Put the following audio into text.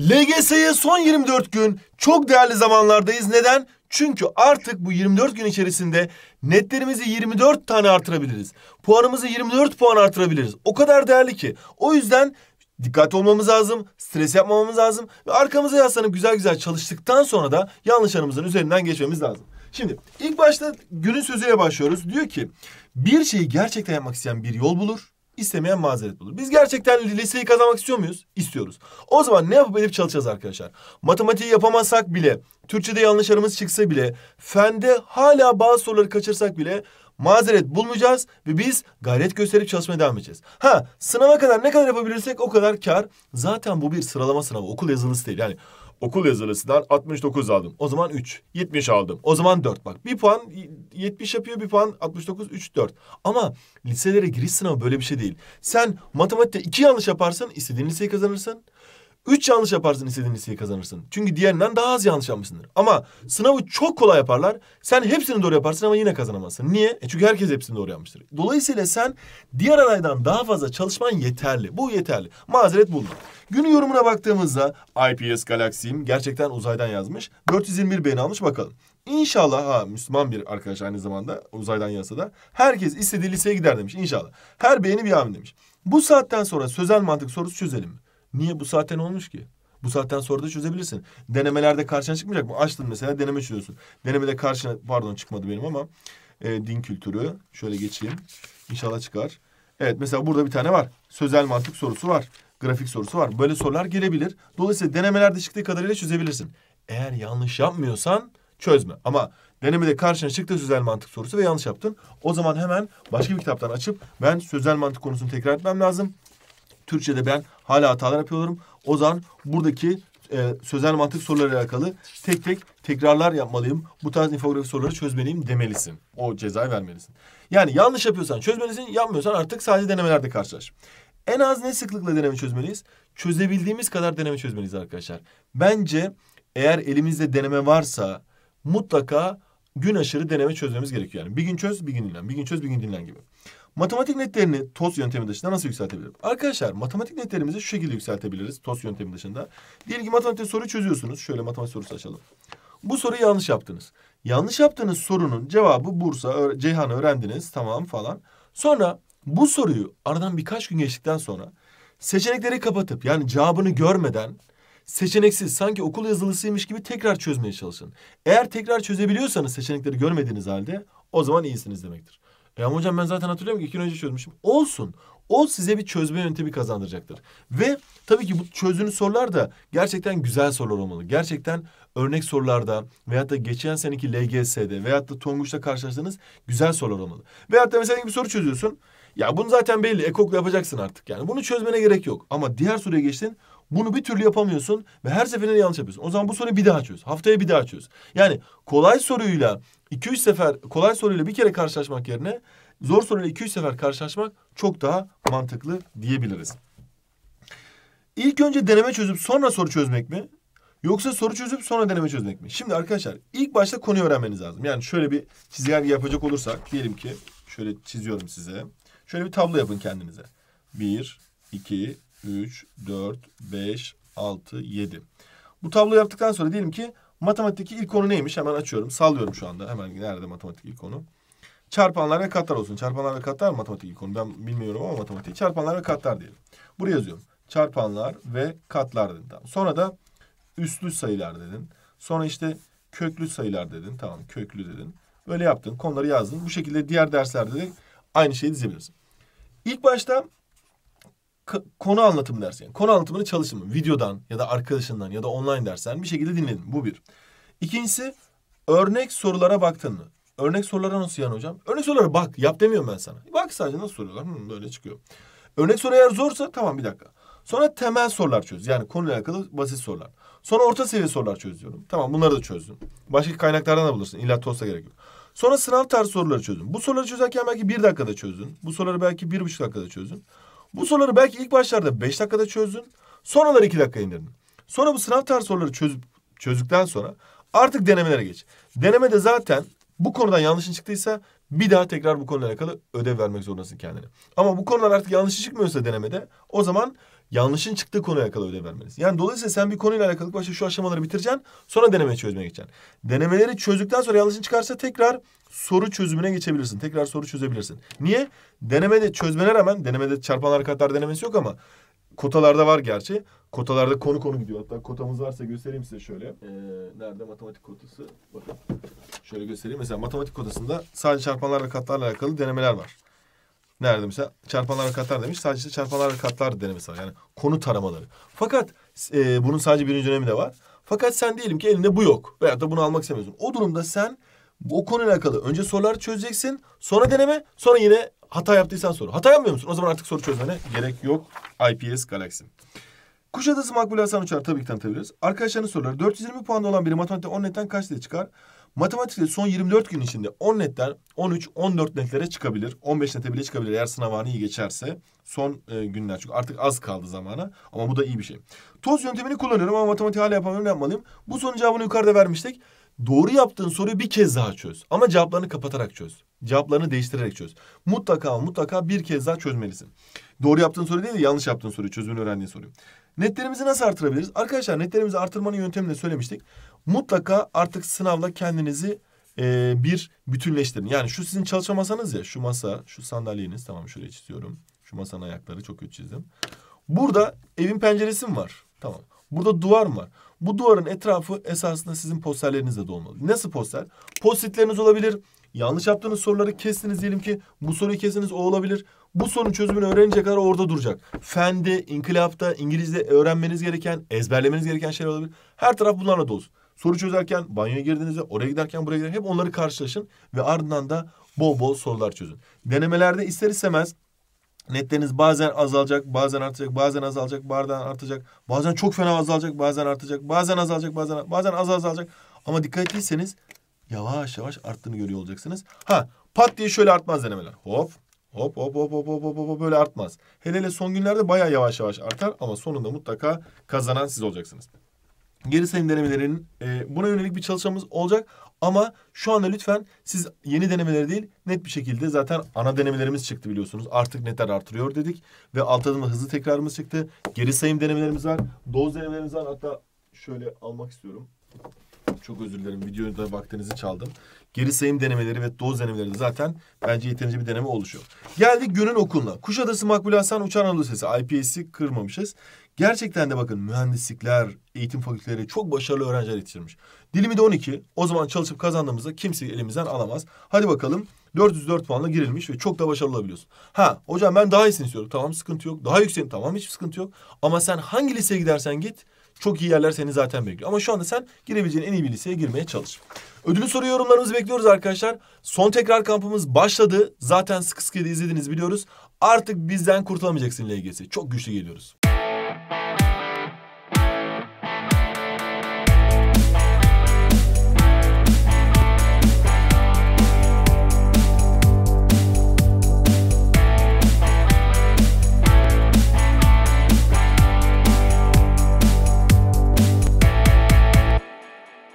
LGS'ye son 24 gün çok değerli zamanlardayız. Neden? Çünkü artık bu 24 gün içerisinde netlerimizi 24 tane artırabiliriz. Puanımızı 24 puan artırabiliriz. O kadar değerli ki. O yüzden dikkat olmamız lazım, stres yapmamamız lazım ve arkamıza yaslanıp güzel güzel çalıştıktan sonra da yanlışlarımızın üzerinden geçmemiz lazım. Şimdi ilk başta günün sözüyle başlıyoruz. Diyor ki bir şeyi gerçekten yapmak isteyen bir yol bulur İstemeyen mazeret bulur. Biz gerçekten liseyi kazanmak istiyor muyuz? İstiyoruz. O zaman ne yapıp edip çalışacağız arkadaşlar? Matematiği yapamazsak bile, Türkçe'de yanlışlarımız çıksa bile, fende hala bazı soruları kaçırsak bile mazeret bulmayacağız ve biz gayret gösterip çalışmaya devam edeceğiz. Ha sınava kadar ne kadar yapabilirsek o kadar kar. Zaten bu bir sıralama sınavı, okul yazılısı değil. Yani Okul yazılısından 69 aldım. O zaman 3. 70 aldım. O zaman 4. Bak bir puan 70 yapıyor bir puan 69 3 4. Ama liselere giriş sınavı böyle bir şey değil. Sen matematikte iki yanlış yaparsın istediğin liseyi kazanırsın. Üç yanlış yaparsın istediğin liseyi kazanırsın. Çünkü diğerinden daha az yanlış yapmışsındır. Ama sınavı çok kolay yaparlar. Sen hepsini doğru yaparsın ama yine kazanamazsın. Niye? E çünkü herkes hepsini doğru yapmıştır. Dolayısıyla sen diğer adaydan daha fazla çalışman yeterli. Bu yeterli. Mazeret buldum. Günün yorumuna baktığımızda IPS Galaxy'im gerçekten uzaydan yazmış. 421 beğeni almış bakalım. İnşallah ha Müslüman bir arkadaş aynı zamanda uzaydan yazsa da herkes istediği liseye gider demiş inşallah. Her beğeni bir amin demiş. Bu saatten sonra sözel mantık sorusu çözelim mi? Niye? Bu saatte olmuş ki? Bu saatten sonra da çözebilirsin. Denemelerde karşına çıkmayacak mı? Açtın mesela deneme çözüyorsun. Denemede karşına pardon çıkmadı benim ama e, din kültürü. Şöyle geçeyim. İnşallah çıkar. Evet mesela burada bir tane var. Sözel mantık sorusu var. Grafik sorusu var. Böyle sorular gelebilir. Dolayısıyla denemelerde çıktığı kadarıyla çözebilirsin. Eğer yanlış yapmıyorsan çözme. Ama denemede karşına çıktı sözel mantık sorusu ve yanlış yaptın. O zaman hemen başka bir kitaptan açıp ben sözel mantık konusunu tekrar etmem lazım. Türkçe'de ben hala hatalar yapıyorum. O zaman buradaki e, sözel mantık soruları alakalı tek tek tekrarlar yapmalıyım. Bu tarz infografi soruları çözmeliyim demelisin. O cezayı vermelisin. Yani yanlış yapıyorsan çözmelisin, yapmıyorsan artık sadece denemelerde karşılaş. En az ne sıklıkla deneme çözmeliyiz? Çözebildiğimiz kadar deneme çözmeliyiz arkadaşlar. Bence eğer elimizde deneme varsa mutlaka gün aşırı deneme çözmemiz gerekiyor. Yani bir gün çöz, bir gün dinlen, bir gün çöz, bir gün dinlen gibi. Matematik netlerini TOS yöntemi dışında nasıl yükseltebilirim? Arkadaşlar matematik netlerimizi şu şekilde yükseltebiliriz TOS yöntemi dışında. Diyelim ki matematik soruyu çözüyorsunuz. Şöyle matematik sorusu açalım. Bu soruyu yanlış yaptınız. Yanlış yaptığınız sorunun cevabı Bursa, Ceyhan öğrendiniz tamam falan. Sonra bu soruyu aradan birkaç gün geçtikten sonra seçenekleri kapatıp yani cevabını görmeden seçeneksiz sanki okul yazılısıymış gibi tekrar çözmeye çalışın. Eğer tekrar çözebiliyorsanız seçenekleri görmediğiniz halde o zaman iyisiniz demektir. E ama hocam ben zaten hatırlıyorum ki iki gün önce çözmüşüm. Olsun. O size bir çözme yöntemi kazandıracaktır. Ve tabii ki bu çözdüğünüz sorular da gerçekten güzel sorular olmalı. Gerçekten örnek sorularda veyahut da geçen seneki LGS'de veyahut da Tonguç'ta karşılaştığınız güzel sorular olmalı. Veyahut da mesela bir soru çözüyorsun. Ya bunu zaten belli ekokla yapacaksın artık. Yani bunu çözmene gerek yok. Ama diğer soruya geçtin. Bunu bir türlü yapamıyorsun ve her seferinde yanlış yapıyorsun. O zaman bu soruyu bir daha çöz. Haftaya bir daha çöz. Yani kolay soruyla 2-3 sefer kolay soruyla bir kere karşılaşmak yerine zor soruyla 2-3 sefer karşılaşmak çok daha mantıklı diyebiliriz. İlk önce deneme çözüp sonra soru çözmek mi? Yoksa soru çözüp sonra deneme çözmek mi? Şimdi arkadaşlar ilk başta konuyu öğrenmeniz lazım. Yani şöyle bir çizelge yapacak olursak diyelim ki şöyle çiziyorum size. Şöyle bir tablo yapın kendinize. 1, 2, 3, 4, 5, 6, 7. Bu tablo yaptıktan sonra diyelim ki Matematikteki ilk konu neymiş? Hemen açıyorum. Sallıyorum şu anda. Hemen nerede matematik ilk konu? Çarpanlar ve katlar olsun. Çarpanlar ve katlar matematik ilk konu. Ben bilmiyorum ama matematik. Çarpanlar ve katlar diyelim. Buraya yazıyorum. Çarpanlar ve katlar dedim. Tamam. Sonra da üstlü sayılar dedin. Sonra işte köklü sayılar dedin. Tamam köklü dedin. Böyle yaptın. Konuları yazdın. Bu şekilde diğer derslerde de aynı şeyi dizebilirsin. İlk başta konu anlatım dersi. Yani konu anlatımını çalışın. Videodan ya da arkadaşından ya da online dersen bir şekilde dinledin. Bu bir. İkincisi örnek sorulara baktın mı? Örnek sorulara nasıl yani hocam? Örnek sorulara bak. Yap demiyorum ben sana. Bak sadece nasıl soruyorlar. Hı, böyle çıkıyor. Örnek soru eğer zorsa tamam bir dakika. Sonra temel sorular çöz. Yani konuyla alakalı basit sorular. Sonra orta seviye sorular çözüyorum. Tamam bunları da çözdüm. Başka kaynaklardan da bulursun. İlla TOS'a gerek yok. Sonra sınav tarzı soruları çözdün. Bu soruları çözerken belki bir dakikada çözdün. Bu soruları belki bir buçuk dakikada çözdün. Bu soruları belki ilk başlarda beş dakikada çözdün. Sonraları iki dakika indirdin. Sonra bu sınav tarz soruları çözüp, çözdükten sonra artık denemelere geç. Denemede zaten bu konudan yanlışın çıktıysa bir daha tekrar bu konuyla alakalı ödev vermek zorundasın kendine. Ama bu konudan artık yanlışı çıkmıyorsa denemede o zaman yanlışın çıktığı konuya alakalı ödev vermeniz. Yani dolayısıyla sen bir konuyla alakalı başta şu aşamaları bitireceksin sonra deneme çözmeye geçeceksin. Denemeleri çözdükten sonra yanlışın çıkarsa tekrar soru çözümüne geçebilirsin. Tekrar soru çözebilirsin. Niye? Denemede çözmene rağmen denemede çarpan harekatlar denemesi yok ama Kotalarda var gerçi. Kotalarda konu konu gidiyor. Hatta kotamız varsa göstereyim size şöyle. Ee, nerede matematik kotası? Bakın. Şöyle göstereyim. Mesela matematik kotasında sadece çarpanlar ve katlarla alakalı denemeler var. Nerede mesela? Çarpanlar ve katlar demiş. Sadece çarpanlar ve katlar denemesi var. Yani konu taramaları. Fakat e, bunun sadece birinci dönemi de var. Fakat sen diyelim ki elinde bu yok. Veyahut da bunu almak istemiyorsun. O durumda sen o konuyla alakalı önce sorular çözeceksin. Sonra deneme. Sonra yine Hata yaptıysan soru. Hata yapmıyor musun? O zaman artık soru çözmene gerek yok. IPS Galaxy. Kuşadası Makbule Hasan Uçar tabii ki tanıtabiliriz. Arkadaşlarının soruları 420 puanda olan biri matematikte 10 netten kaç net çıkar? Matematikte son 24 gün içinde 10 netten 13, 14 netlere çıkabilir. 15 nete bile çıkabilir eğer sınavını iyi geçerse. Son e, günler çünkü artık az kaldı zamana ama bu da iyi bir şey. Toz yöntemini kullanıyorum ama matematik hala yapamıyorum ne yapmalıyım? Bu sorunun cevabını yukarıda vermiştik. Doğru yaptığın soruyu bir kez daha çöz ama cevaplarını kapatarak çöz cevaplarını değiştirerek çöz. Mutlaka mutlaka bir kez daha çözmelisin. Doğru yaptığın soru değil de yanlış yaptığın soru. çözümünü öğrendiğin soruyu. Netlerimizi nasıl artırabiliriz? Arkadaşlar netlerimizi artırmanın yöntemini söylemiştik. Mutlaka artık sınavda kendinizi e, bir bütünleştirin. Yani şu sizin çalışma masanız ya. Şu masa, şu sandalyeniz. Tamam şöyle çiziyorum. Şu masanın ayakları çok kötü çizdim. Burada evin penceresi mi var? Tamam. Burada duvar mı var? Bu duvarın etrafı esasında sizin posterlerinizle dolmalı. Nasıl poster? Postitleriniz olabilir, Yanlış yaptığınız soruları kestiniz diyelim ki bu soruyu kestiniz o olabilir. Bu sorunun çözümünü öğrenince kadar orada duracak. Fende, inkılapta, İngilizce öğrenmeniz gereken, ezberlemeniz gereken şeyler olabilir. Her taraf bunlarla dolsun. Soru çözerken, banyoya girdiğinizde, oraya giderken, buraya giderken hep onları karşılaşın. Ve ardından da bol bol sorular çözün. Denemelerde ister istemez netleriniz bazen azalacak, bazen artacak, bazen azalacak, bazen artacak. Bazen çok fena azalacak, bazen artacak, bazen azalacak, bazen bazen az azalacak. Ama dikkatliyseniz yavaş yavaş arttığını görüyor olacaksınız. Ha pat diye şöyle artmaz denemeler. Hop hop hop hop hop hop hop, hop böyle artmaz. Hele hele son günlerde baya yavaş yavaş artar ama sonunda mutlaka kazanan siz olacaksınız. Geri sayım denemelerinin e, buna yönelik bir çalışmamız olacak ama şu anda lütfen siz yeni denemeleri değil net bir şekilde zaten ana denemelerimiz çıktı biliyorsunuz. Artık netler artırıyor dedik ve alt adımla hızlı tekrarımız çıktı. Geri sayım denemelerimiz var, doz denemelerimiz var hatta şöyle almak istiyorum. Çok özür dilerim. Videoda vaktinizi çaldım. Geri sayım denemeleri ve doz denemeleri de zaten bence yeterince bir deneme oluşuyor. Geldik Gönül okuluna. Kuşadası Makbul Hasan Uçan Anadolu Lisesi. IPS'i kırmamışız. Gerçekten de bakın mühendislikler, eğitim fakülteleri çok başarılı öğrenciler yetiştirmiş. Dilimi de 12. O zaman çalışıp kazandığımızda kimse elimizden alamaz. Hadi bakalım 404 puanla girilmiş ve çok da başarılı olabiliyorsun. Ha hocam ben daha iyisini istiyorum. Tamam sıkıntı yok. Daha yüksek tamam hiç sıkıntı yok. Ama sen hangi liseye gidersen git çok iyi yerler seni zaten bekliyor. Ama şu anda sen girebileceğin en iyi bir liseye girmeye çalış. Ödülü soru yorumlarınızı bekliyoruz arkadaşlar. Son tekrar kampımız başladı. Zaten sıkı sıkı izlediniz biliyoruz. Artık bizden kurtulamayacaksın LGS. Çok güçlü geliyoruz.